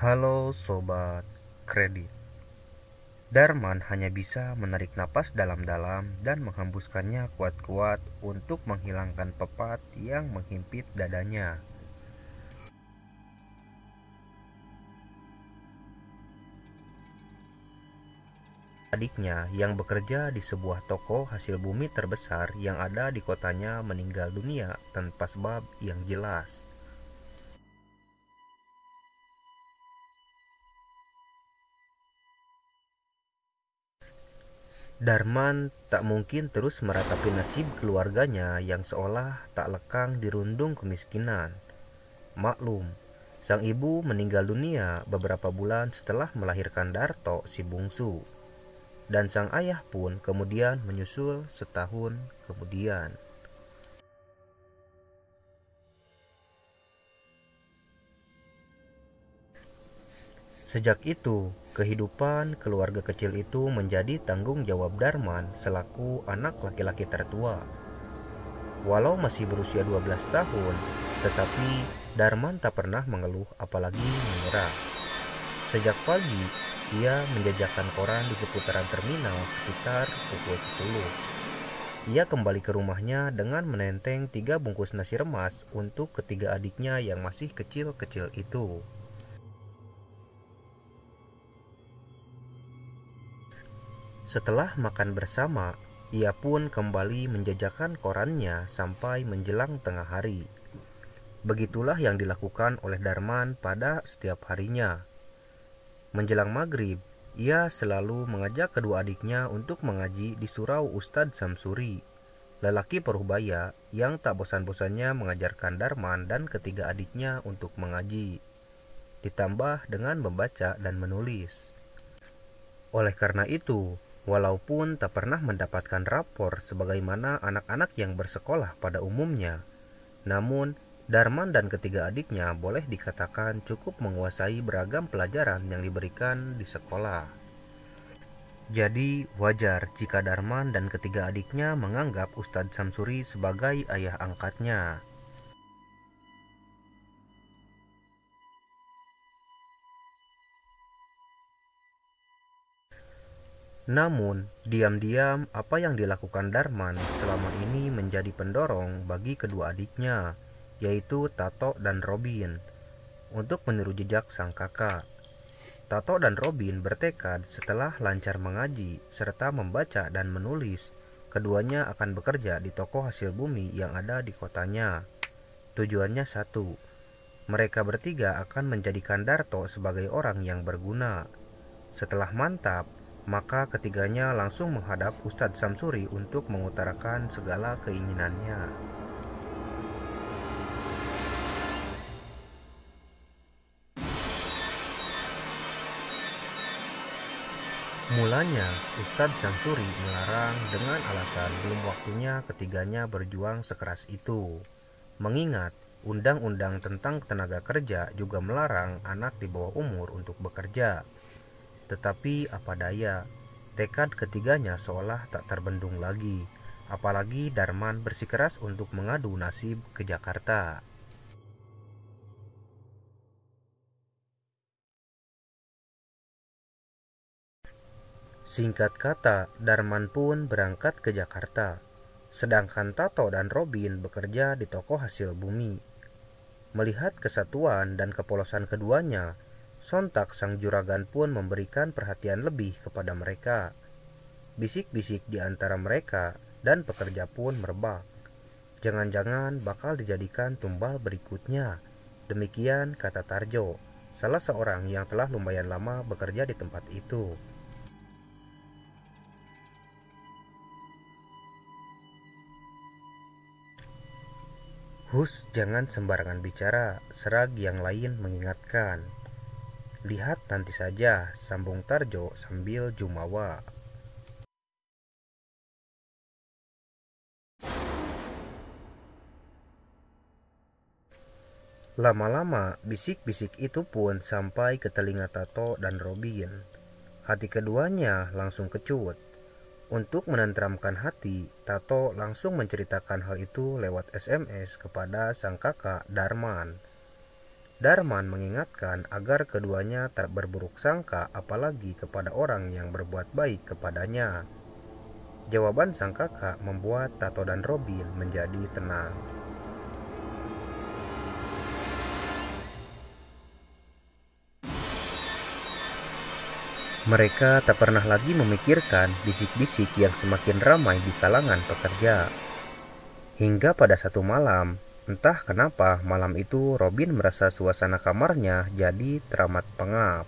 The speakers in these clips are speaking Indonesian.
Halo sobat kredit. Darman hanya bisa menarik napas dalam-dalam dan menghembuskannya kuat-kuat untuk menghilangkan pepat yang menghimpit dadanya. Adiknya yang bekerja di sebuah toko hasil bumi terbesar yang ada di kotanya meninggal dunia tanpa sebab yang jelas. Darman tak mungkin terus meratapi nasib keluarganya yang seolah tak lekang dirundung kemiskinan. Maklum, sang ibu meninggal dunia beberapa bulan setelah melahirkan Darto si bungsu. Dan sang ayah pun kemudian menyusul setahun kemudian. Sejak itu, Kehidupan keluarga kecil itu menjadi tanggung jawab Darman selaku anak laki-laki tertua. Walau masih berusia 12 tahun, tetapi Darman tak pernah mengeluh apalagi menyerah. Sejak pagi, ia menjajakan koran di seputaran terminal sekitar pukul 10. Ia kembali ke rumahnya dengan menenteng tiga bungkus nasi remas untuk ketiga adiknya yang masih kecil-kecil itu. Setelah makan bersama, ia pun kembali menjajakan korannya sampai menjelang tengah hari. Begitulah yang dilakukan oleh Darman pada setiap harinya. Menjelang maghrib, ia selalu mengajak kedua adiknya untuk mengaji di surau Ustadz Samsuri, lelaki perubaya yang tak bosan-bosannya mengajarkan Darman dan ketiga adiknya untuk mengaji, ditambah dengan membaca dan menulis. Oleh karena itu, walaupun tak pernah mendapatkan rapor sebagaimana anak-anak yang bersekolah pada umumnya. Namun, Darman dan ketiga adiknya boleh dikatakan cukup menguasai beragam pelajaran yang diberikan di sekolah. Jadi, wajar jika Darman dan ketiga adiknya menganggap Ustadz Samsuri sebagai ayah angkatnya. Namun, diam-diam apa yang dilakukan Darman selama ini menjadi pendorong bagi kedua adiknya, yaitu Tato dan Robin, untuk meniru jejak sang kakak. Tato dan Robin bertekad setelah lancar mengaji serta membaca dan menulis, keduanya akan bekerja di toko hasil bumi yang ada di kotanya. Tujuannya satu, mereka bertiga akan menjadikan Darto sebagai orang yang berguna. Setelah mantap, maka ketiganya langsung menghadap Ustadz Samsuri untuk mengutarakan segala keinginannya. Mulanya, Ustadz Samsuri melarang dengan alasan belum waktunya ketiganya berjuang sekeras itu. Mengingat, undang-undang tentang tenaga kerja juga melarang anak di bawah umur untuk bekerja. Tetapi apa daya, tekad ketiganya seolah tak terbendung lagi. Apalagi Darman bersikeras untuk mengadu nasib ke Jakarta. Singkat kata, Darman pun berangkat ke Jakarta, sedangkan Tato dan Robin bekerja di toko hasil bumi. Melihat kesatuan dan kepolosan keduanya, Sontak sang juragan pun memberikan perhatian lebih kepada mereka. Bisik-bisik di antara mereka dan pekerja pun merebak. Jangan-jangan bakal dijadikan tumbal berikutnya. Demikian kata Tarjo, salah seorang yang telah lumayan lama bekerja di tempat itu. Hus jangan sembarangan bicara, serag yang lain mengingatkan. Lihat nanti saja, sambung Tarjo sambil jumawa. Lama-lama, bisik-bisik itu pun sampai ke telinga Tato dan Robin. Hati keduanya langsung kecut. Untuk menenteramkan hati, Tato langsung menceritakan hal itu lewat SMS kepada sang kakak Darman. Darman mengingatkan agar keduanya tak berburuk sangka apalagi kepada orang yang berbuat baik kepadanya. Jawaban sang kakak membuat Tato dan Robin menjadi tenang. Mereka tak pernah lagi memikirkan bisik-bisik yang semakin ramai di kalangan pekerja. Hingga pada satu malam, Entah kenapa malam itu Robin merasa suasana kamarnya jadi teramat pengap.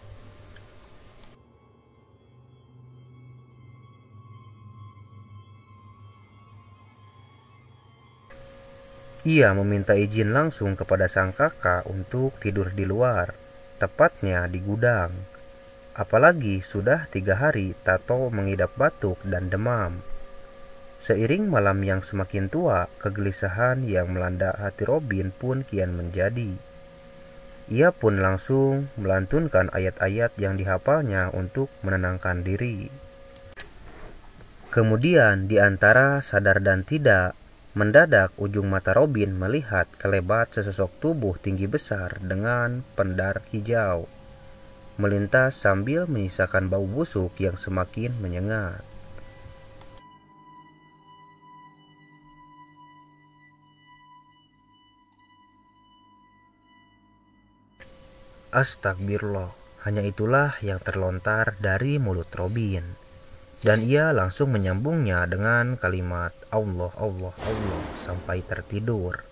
Ia meminta izin langsung kepada sang kakak untuk tidur di luar, tepatnya di gudang. Apalagi sudah tiga hari Tato mengidap batuk dan demam. Seiring malam yang semakin tua, kegelisahan yang melanda hati Robin pun kian menjadi. Ia pun langsung melantunkan ayat-ayat yang dihafalnya untuk menenangkan diri. Kemudian, di antara sadar dan tidak, mendadak ujung mata Robin melihat kelebat sesosok tubuh tinggi besar dengan pendar hijau, melintas sambil menyisakan bau busuk yang semakin menyengat. Astagfirullah, hanya itulah yang terlontar dari mulut Robin. Dan ia langsung menyambungnya dengan kalimat Allah, Allah, Allah sampai tertidur.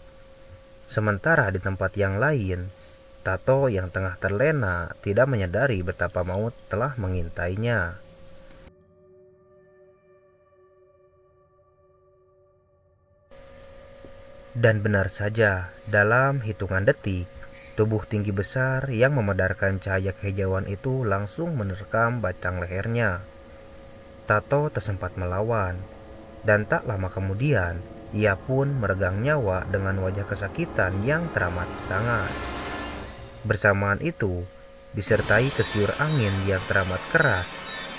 Sementara di tempat yang lain, Tato yang tengah terlena tidak menyadari betapa maut telah mengintainya. Dan benar saja, dalam hitungan detik, Tubuh tinggi besar yang memedarkan cahaya kehijauan itu langsung menerkam batang lehernya. Tato tersempat melawan, dan tak lama kemudian ia pun meregang nyawa dengan wajah kesakitan yang teramat sangat. Bersamaan itu, disertai kesiur angin yang teramat keras,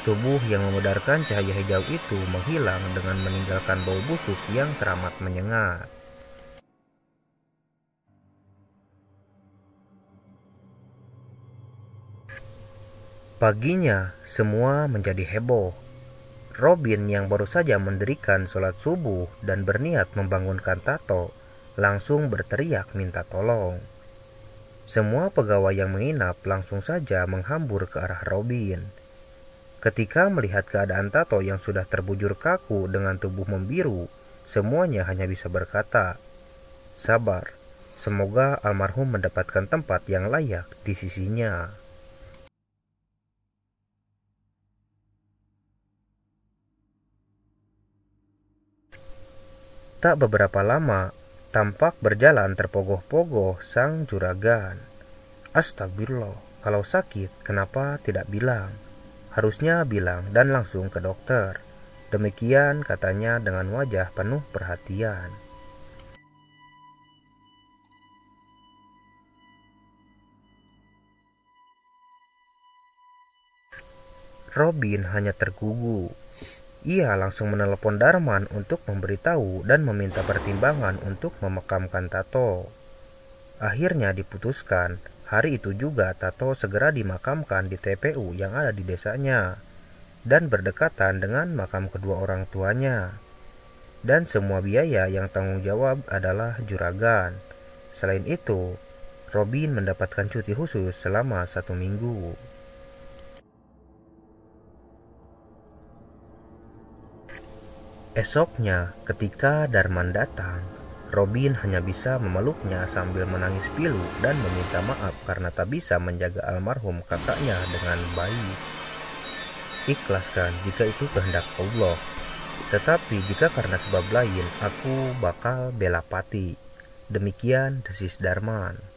tubuh yang memedarkan cahaya hijau itu menghilang dengan meninggalkan bau busuk yang teramat menyengat. Paginya, semua menjadi heboh. Robin yang baru saja mendirikan sholat subuh dan berniat membangunkan Tato, langsung berteriak minta tolong. Semua pegawai yang menginap langsung saja menghambur ke arah Robin. Ketika melihat keadaan Tato yang sudah terbujur kaku dengan tubuh membiru, semuanya hanya bisa berkata, Sabar, semoga almarhum mendapatkan tempat yang layak di sisinya. Tak beberapa lama, tampak berjalan terpogoh-pogoh sang juragan. Astagfirullah, kalau sakit kenapa tidak bilang? Harusnya bilang dan langsung ke dokter. Demikian katanya dengan wajah penuh perhatian. Robin hanya tergugu ia langsung menelepon Darman untuk memberitahu dan meminta pertimbangan untuk memekamkan Tato. Akhirnya diputuskan, hari itu juga Tato segera dimakamkan di TPU yang ada di desanya dan berdekatan dengan makam kedua orang tuanya. Dan semua biaya yang tanggung jawab adalah juragan. Selain itu, Robin mendapatkan cuti khusus selama satu minggu. Esoknya, ketika Darman datang, Robin hanya bisa memeluknya sambil menangis pilu dan meminta maaf karena tak bisa menjaga almarhum kakaknya dengan baik. Ikhlaskan jika itu kehendak Allah. Tetapi jika karena sebab lain, aku bakal bela pati. Demikian desis Darman.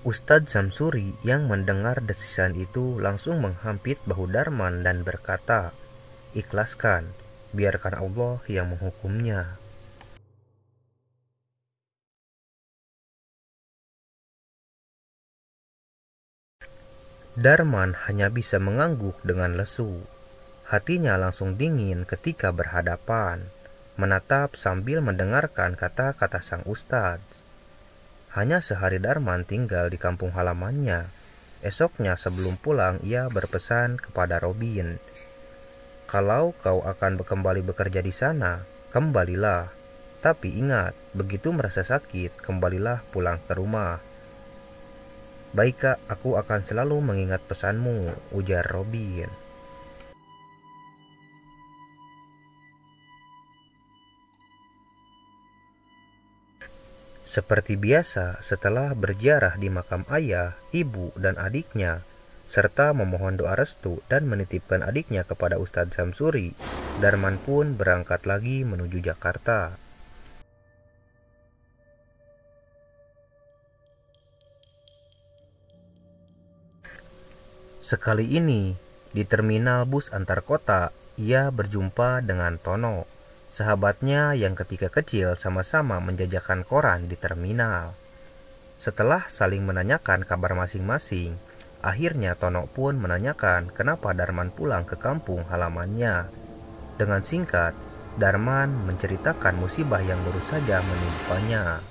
Ustadz Samsuri yang mendengar desisan itu langsung menghampit bahu Darman dan berkata, Ikhlaskan, biarkan Allah yang menghukumnya. Darman hanya bisa mengangguk dengan lesu. Hatinya langsung dingin ketika berhadapan, menatap sambil mendengarkan kata-kata sang ustadz. Hanya sehari Darman tinggal di kampung halamannya. Esoknya sebelum pulang ia berpesan kepada Robin. Kalau kau akan kembali bekerja di sana, kembalilah. Tapi ingat, begitu merasa sakit, kembalilah pulang ke rumah. Baik kak, aku akan selalu mengingat pesanmu, ujar Robin. Seperti biasa, setelah berziarah di makam ayah, ibu, dan adiknya, serta memohon doa restu dan menitipkan adiknya kepada Ustadz Samsuri, Darman pun berangkat lagi menuju Jakarta. Sekali ini, di terminal bus antar kota, ia berjumpa dengan Tono. Sahabatnya yang ketika kecil sama-sama menjajakan koran di terminal. Setelah saling menanyakan kabar masing-masing, akhirnya Tono pun menanyakan kenapa Darman pulang ke kampung halamannya. Dengan singkat, Darman menceritakan musibah yang baru saja menimpanya.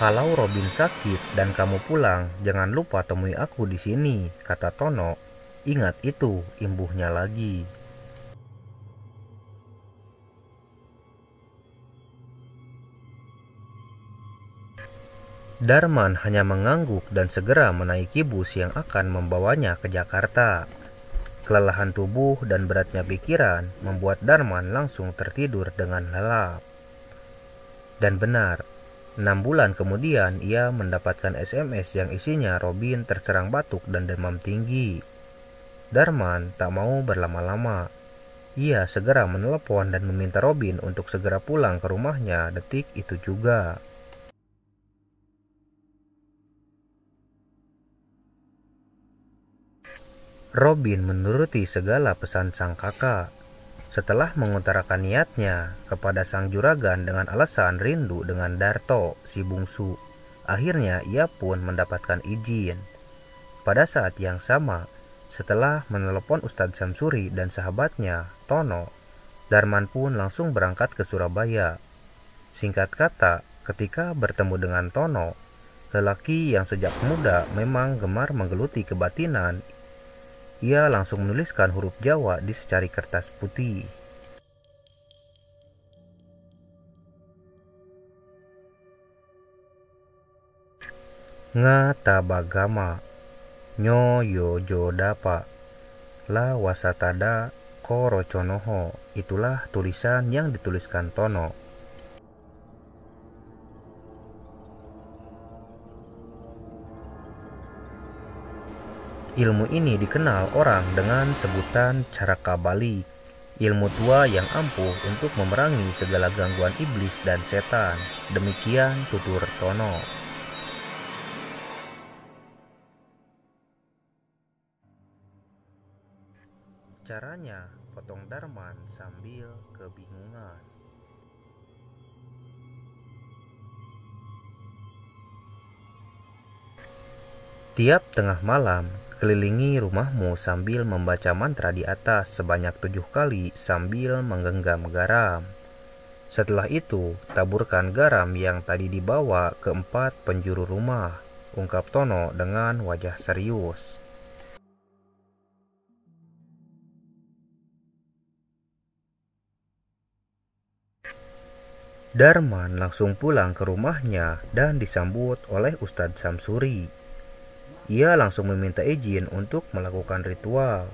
Kalau Robin sakit dan kamu pulang, jangan lupa temui aku di sini, kata Tono. Ingat itu, imbuhnya lagi. Darman hanya mengangguk dan segera menaiki bus yang akan membawanya ke Jakarta. Kelelahan tubuh dan beratnya pikiran membuat Darman langsung tertidur dengan lelap. Dan benar, Enam bulan kemudian, ia mendapatkan SMS yang isinya Robin terserang batuk dan demam tinggi. Darman tak mau berlama-lama. Ia segera menelepon dan meminta Robin untuk segera pulang ke rumahnya detik itu juga. Robin menuruti segala pesan sang kakak. Setelah mengutarakan niatnya kepada sang juragan dengan alasan rindu dengan Darto, si bungsu, akhirnya ia pun mendapatkan izin. Pada saat yang sama, setelah menelpon Ustadz Samsuri dan sahabatnya, Tono, Darman pun langsung berangkat ke Surabaya. Singkat kata, ketika bertemu dengan Tono, lelaki yang sejak muda memang gemar menggeluti kebatinan ia langsung menuliskan huruf Jawa di secari kertas putih. ngata bagama nyoyo jodapa la wasatada koro conoho itulah tulisan yang dituliskan Tono Ilmu ini dikenal orang dengan sebutan Caraka Bali, ilmu tua yang ampuh untuk memerangi segala gangguan iblis dan setan. Demikian tutur Tono. Caranya, potong Darman sambil kebingungan. Tiap tengah malam, Kelilingi rumahmu sambil membaca mantra di atas sebanyak tujuh kali sambil menggenggam garam. Setelah itu, taburkan garam yang tadi dibawa ke empat penjuru rumah, ungkap Tono dengan wajah serius. Darman langsung pulang ke rumahnya dan disambut oleh Ustadz Samsuri. Ia langsung meminta izin untuk melakukan ritual.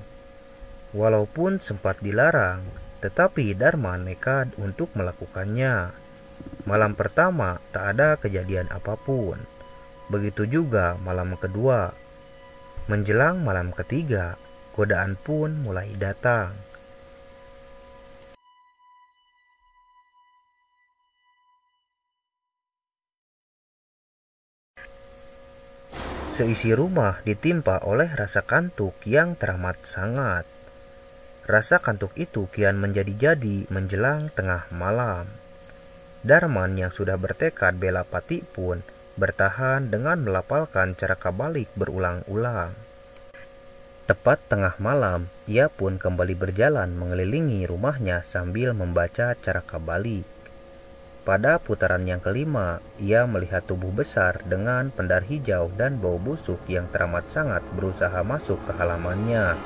Walaupun sempat dilarang, tetapi Dharma nekat untuk melakukannya. Malam pertama tak ada kejadian apapun. Begitu juga malam kedua. Menjelang malam ketiga, godaan pun mulai datang. Seisi rumah ditimpa oleh rasa kantuk yang teramat sangat. Rasa kantuk itu kian menjadi-jadi menjelang tengah malam. Darman yang sudah bertekad bela pati pun bertahan dengan melapalkan cara balik berulang-ulang. Tepat tengah malam, ia pun kembali berjalan mengelilingi rumahnya sambil membaca cara balik. Pada putaran yang kelima, ia melihat tubuh besar dengan pendar hijau dan bau busuk yang teramat sangat berusaha masuk ke halamannya.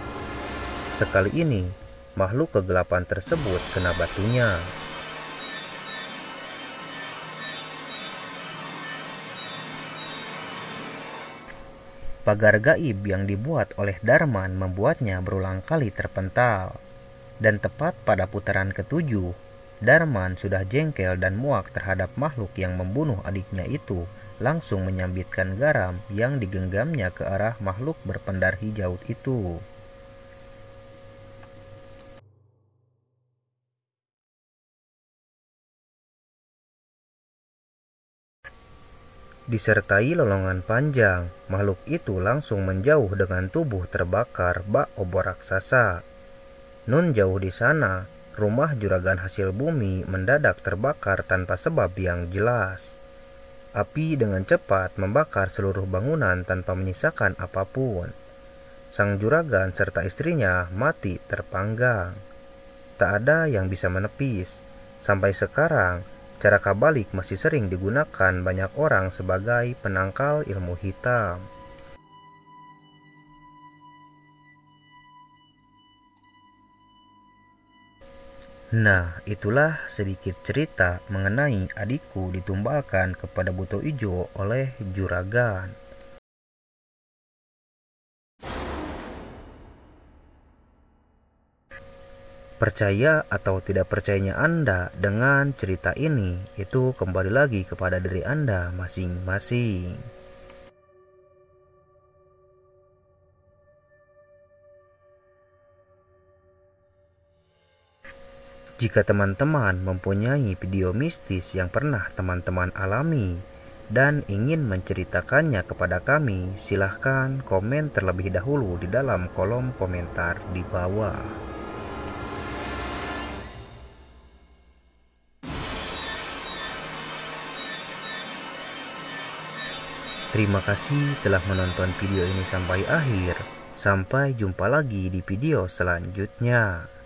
Sekali ini, makhluk kegelapan tersebut kena batunya. Pagar gaib yang dibuat oleh Darman membuatnya berulang kali terpental. Dan tepat pada putaran ketujuh, Darman sudah jengkel dan muak terhadap makhluk yang membunuh adiknya itu, langsung menyambitkan garam yang digenggamnya ke arah makhluk berpendar hijau itu. disertai lolongan panjang. Makhluk itu langsung menjauh dengan tubuh terbakar bak obor raksasa. Nun jauh di sana, Rumah juragan hasil bumi mendadak terbakar tanpa sebab yang jelas. Api dengan cepat membakar seluruh bangunan tanpa menyisakan apapun. Sang juragan serta istrinya mati terpanggang. Tak ada yang bisa menepis. Sampai sekarang, cara kabalik masih sering digunakan banyak orang sebagai penangkal ilmu hitam. Nah, itulah sedikit cerita mengenai adikku ditumbalkan kepada buto ijo oleh juragan. Percaya atau tidak percayanya Anda dengan cerita ini itu kembali lagi kepada diri Anda masing-masing. Jika teman-teman mempunyai video mistis yang pernah teman-teman alami dan ingin menceritakannya kepada kami, silahkan komen terlebih dahulu di dalam kolom komentar di bawah. Terima kasih telah menonton video ini sampai akhir. Sampai jumpa lagi di video selanjutnya.